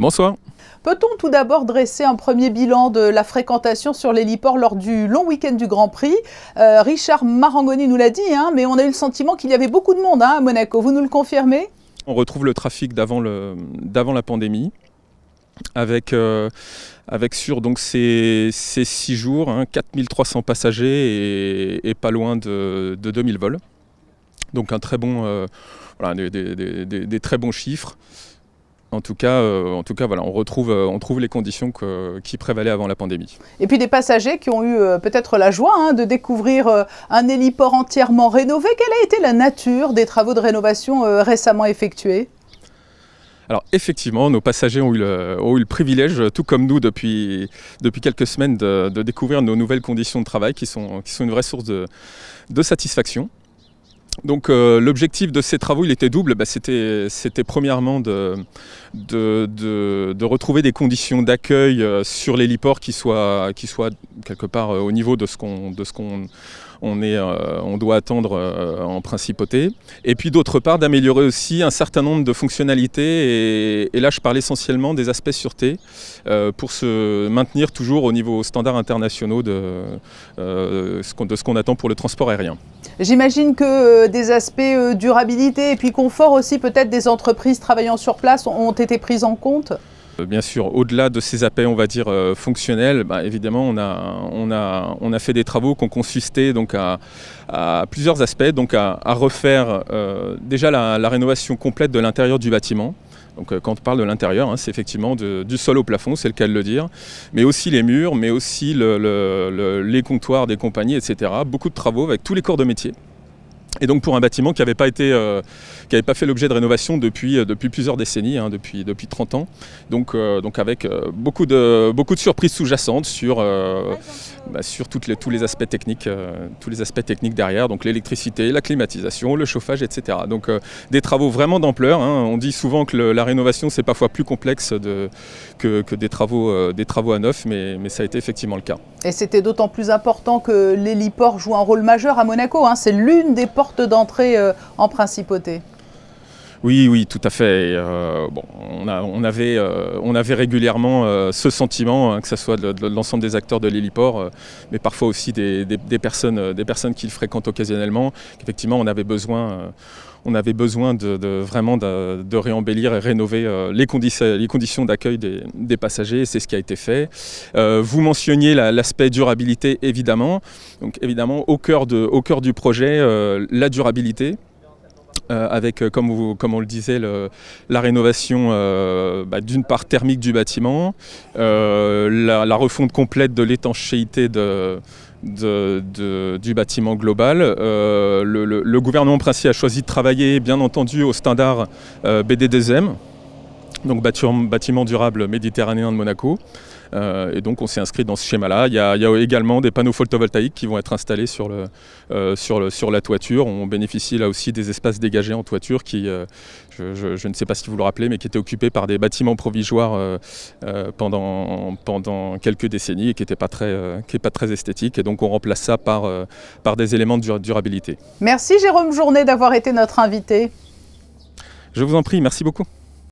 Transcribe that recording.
Bonsoir. Peut-on tout d'abord dresser un premier bilan de la fréquentation sur l'héliport lors du long week-end du Grand Prix euh, Richard Marangoni nous l'a dit, hein, mais on a eu le sentiment qu'il y avait beaucoup de monde hein, à Monaco. Vous nous le confirmez On retrouve le trafic d'avant la pandémie euh, avec, sur donc ces, six jours, hein, 4300 passagers et, pas loin de, 2000 vols. Donc un très bon, euh, des, très bons chiffres en tout cas, euh, en tout cas voilà, on retrouve, euh, on trouve les conditions qui prévalaient avant la pandémie. Et puis des passagers qui ont eu euh, peut-être la joie hein, de découvrir un héliport entièrement rénové. Quelle a été la nature des travaux de rénovation récemment effectués alors effectivement, nos passagers ont eu, le, privilège, tout comme nous depuis, depuis quelques semaines, de, découvrir nos nouvelles conditions de travail qui sont, qui sont une vraie source de satisfaction. Donc euh, l'objectif de ces travaux, il était double. Bah, c'était, premièrement de, de, retrouver des conditions d'accueil euh, sur l'héliport qui soient, qui soient quelque part euh, au niveau de ce qu'on, de ce on, doit attendre en principauté. Et puis d'autre part, d'améliorer aussi un certain nombre de fonctionnalités. Et, là, je parle essentiellement des aspects sûreté pour se maintenir toujours au niveau standard internationaux de, de ce qu'on attend pour le transport aérien. J'imagine que euh, des aspects euh, durabilité et puis confort aussi peut-être des entreprises travaillant sur place ont été pris en compte euh, Bien sûr, au-delà de ces appels, on va dire, fonctionnels, bah, évidemment, on a, fait des travaux qui ont consisté donc, à, plusieurs aspects, donc à, refaire déjà la rénovation complète de l'intérieur du bâtiment, donc euh, quand on parle de l'intérieur, hein, c'est effectivement du sol au plafond, c'est le cas de le dire, mais aussi les murs, mais aussi les comptoirs des compagnies, etc. Beaucoup de travaux avec tous les corps de métier. Et donc pour un bâtiment qui n'avait pas, été, euh, qui avait pas fait l'objet de rénovation depuis, euh, depuis plusieurs décennies, hein, depuis, depuis 30 ans. Donc, euh, donc avec beaucoup, de, beaucoup de surprises sous-jacentes sur, bah, sur toutes les, tous, les aspects techniques, tous les aspects techniques derrière, donc l'électricité, la climatisation, le chauffage, etc. Donc des travaux vraiment d'ampleur. Hein. On dit souvent que la rénovation, c'est parfois plus complexe de, que, que des, travaux, des travaux à neuf, mais, mais ça a été effectivement le cas. Et c'était d'autant plus important que l'héliport joue un rôle majeur à Monaco. Hein. C'est l'une des portes d'entrée euh, en principauté oui, oui, tout à fait. Euh, on, avait, euh, on, avait, régulièrement euh, ce sentiment, hein, que ce soit de, l'ensemble des acteurs de l'héliport, mais parfois aussi des, personnes, des personnes qu'ils fréquentent occasionnellement, qu'effectivement on avait besoin on avait besoin de, vraiment de, réembellir et rénover les, les, conditions d'accueil des, passagers, et c'est ce qui a été fait. vous mentionniez l'aspect durabilité, évidemment. Donc évidemment, au cœur, de, au du projet, la durabilité. Euh, avec, euh, comme, on le disait, la rénovation euh, bah, d'une part thermique du bâtiment, la, refonte complète de l'étanchéité du bâtiment global. Le, gouvernement princier a choisi de travailler, bien entendu, au standard BDDZM donc bâtiment durable méditerranéen de Monaco. Euh, et donc on s'est inscrit dans ce schéma-là. Il, y a également des panneaux photovoltaïques qui vont être installés euh, sur, la toiture. On bénéficie là aussi des espaces dégagés en toiture qui, euh, je, ne sais pas si vous le rappelez, mais qui étaient occupés par des bâtiments provisoires pendant, quelques décennies et qui n'étaient pas, très, esthétiques. Et donc on remplace ça par, par des éléments de durabilité. Merci Jérôme Journet d'avoir été notre invité. Je vous en prie, merci beaucoup.